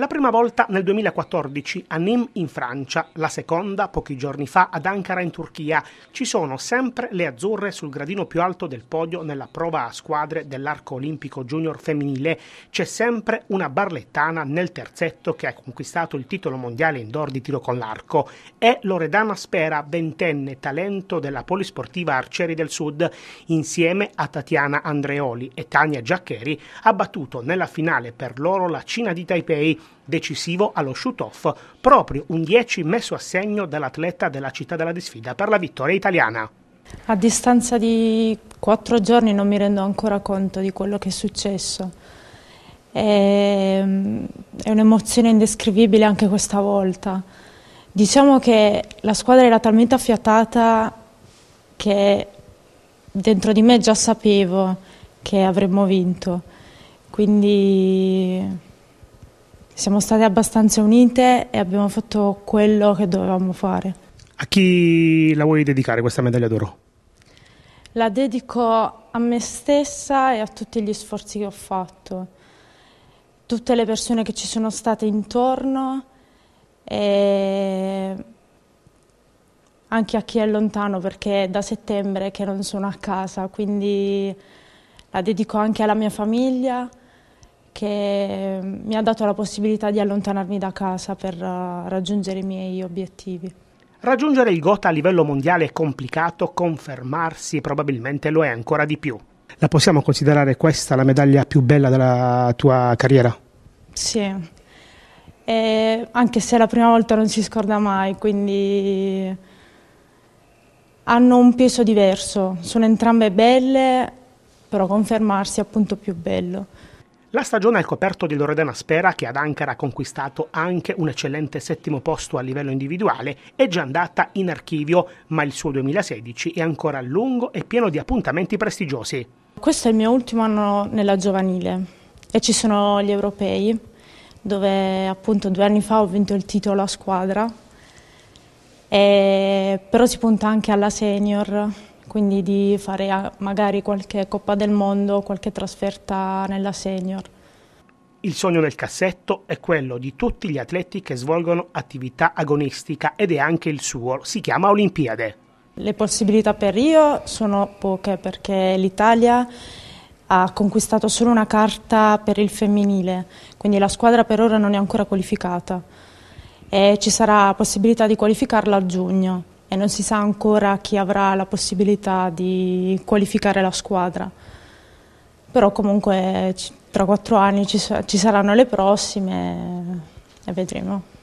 La prima volta nel 2014 a Nîmes in Francia, la seconda pochi giorni fa ad Ankara in Turchia. Ci sono sempre le azzurre sul gradino più alto del podio nella prova a squadre dell'arco olimpico junior femminile. C'è sempre una barlettana nel terzetto che ha conquistato il titolo mondiale indoor di tiro con l'arco. È Loredana Spera, ventenne talento della polisportiva Arcieri del Sud, insieme a Tatiana Andreoli e Tania Giaccheri, ha battuto nella finale per loro la Cina di Taipei decisivo allo shoot-off, proprio un 10 messo a segno dall'atleta della città della disfida per la vittoria italiana. A distanza di quattro giorni non mi rendo ancora conto di quello che è successo. È, ehm, è un'emozione indescrivibile anche questa volta. Diciamo che la squadra era talmente affiatata che dentro di me già sapevo che avremmo vinto. Quindi siamo state abbastanza unite e abbiamo fatto quello che dovevamo fare. A chi la vuoi dedicare questa medaglia d'oro? La dedico a me stessa e a tutti gli sforzi che ho fatto, tutte le persone che ci sono state intorno e anche a chi è lontano perché è da settembre che non sono a casa, quindi la dedico anche alla mia famiglia che mm, mi ha dato la possibilità di allontanarmi da casa per uh, raggiungere i miei obiettivi. Raggiungere il gota a livello mondiale è complicato, confermarsi probabilmente lo è ancora di più. La possiamo considerare questa la medaglia più bella della tua carriera? Sì, e anche se la prima volta non si scorda mai, quindi hanno un peso diverso, sono entrambe belle, però confermarsi è appunto più bello. La stagione al coperto di Loredana Spera che ad Ankara ha conquistato anche un eccellente settimo posto a livello individuale, è già andata in archivio, ma il suo 2016 è ancora lungo e pieno di appuntamenti prestigiosi. Questo è il mio ultimo anno nella giovanile e ci sono gli europei dove appunto due anni fa ho vinto il titolo a squadra, e, però si punta anche alla senior quindi di fare ah, magari qualche Coppa del Mondo, qualche trasferta nella senior. Il sogno del cassetto è quello di tutti gli atleti che svolgono attività agonistica ed è anche il suo, si chiama Olimpiade. Le possibilità per Rio sono poche perché l'Italia ha conquistato solo una carta per il femminile, quindi la squadra per ora non è ancora qualificata e ci sarà possibilità di qualificarla a giugno e non si sa ancora chi avrà la possibilità di qualificare la squadra. Però comunque tra quattro anni ci, ci saranno le prossime e vedremo.